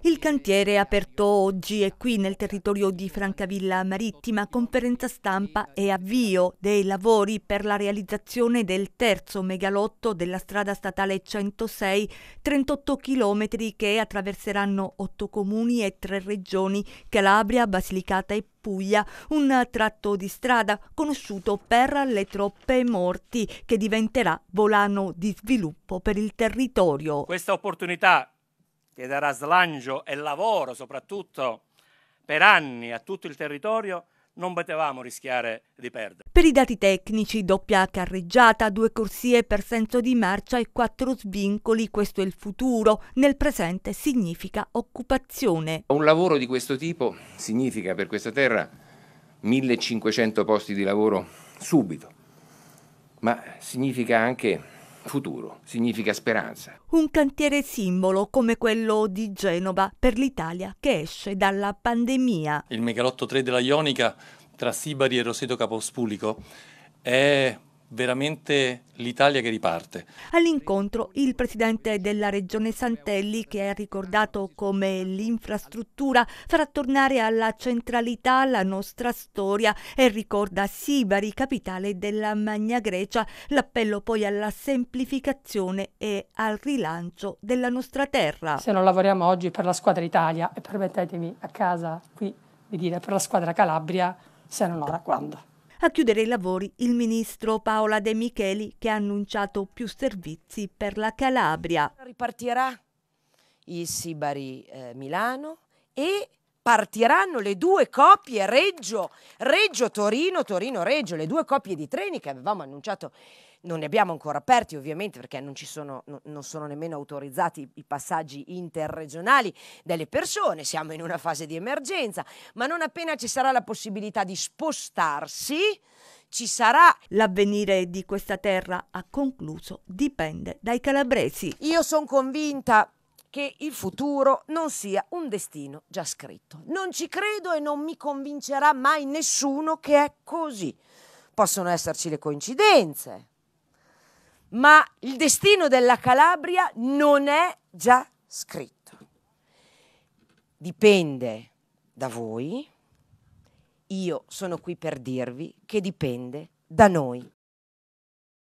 Il cantiere è aperto oggi e qui nel territorio di Francavilla Marittima conferenza stampa e avvio dei lavori per la realizzazione del terzo megalotto della strada statale 106, 38 km che attraverseranno otto comuni e tre regioni, Calabria, Basilicata e Puglia, un tratto di strada conosciuto per le troppe morti che diventerà volano di sviluppo per il territorio. Questa opportunità che darà slancio e lavoro soprattutto per anni a tutto il territorio, non potevamo rischiare di perdere. Per i dati tecnici, doppia carreggiata, due corsie per senso di marcia e quattro svincoli, questo è il futuro, nel presente significa occupazione. Un lavoro di questo tipo significa per questa terra 1500 posti di lavoro subito, ma significa anche futuro, significa speranza. Un cantiere simbolo come quello di Genova per l'Italia che esce dalla pandemia. Il megalotto 3 della Ionica tra Sibari e Roseto Capospulico è veramente l'Italia che riparte. All'incontro il presidente della regione Santelli, che ha ricordato come l'infrastruttura, farà tornare alla centralità la nostra storia e ricorda Sibari, capitale della Magna Grecia, l'appello poi alla semplificazione e al rilancio della nostra terra. Se non lavoriamo oggi per la squadra Italia, e permettetemi a casa qui di dire per la squadra Calabria, se non ora quando. A chiudere i lavori il ministro Paola De Micheli che ha annunciato più servizi per la Calabria. Ripartirà il Sibari eh, e partiranno le due coppie Reggio, Reggio Torino, Torino Reggio, le due coppie di treni che avevamo annunciato. Non ne abbiamo ancora aperti ovviamente perché non, sono, non sono nemmeno autorizzati i passaggi interregionali delle persone, siamo in una fase di emergenza, ma non appena ci sarà la possibilità di spostarsi, ci sarà. L'avvenire di questa terra, ha concluso, dipende dai calabresi. Io sono convinta che il futuro non sia un destino già scritto. Non ci credo e non mi convincerà mai nessuno che è così. Possono esserci le coincidenze, ma il destino della Calabria non è già scritto. Dipende da voi. Io sono qui per dirvi che dipende da noi.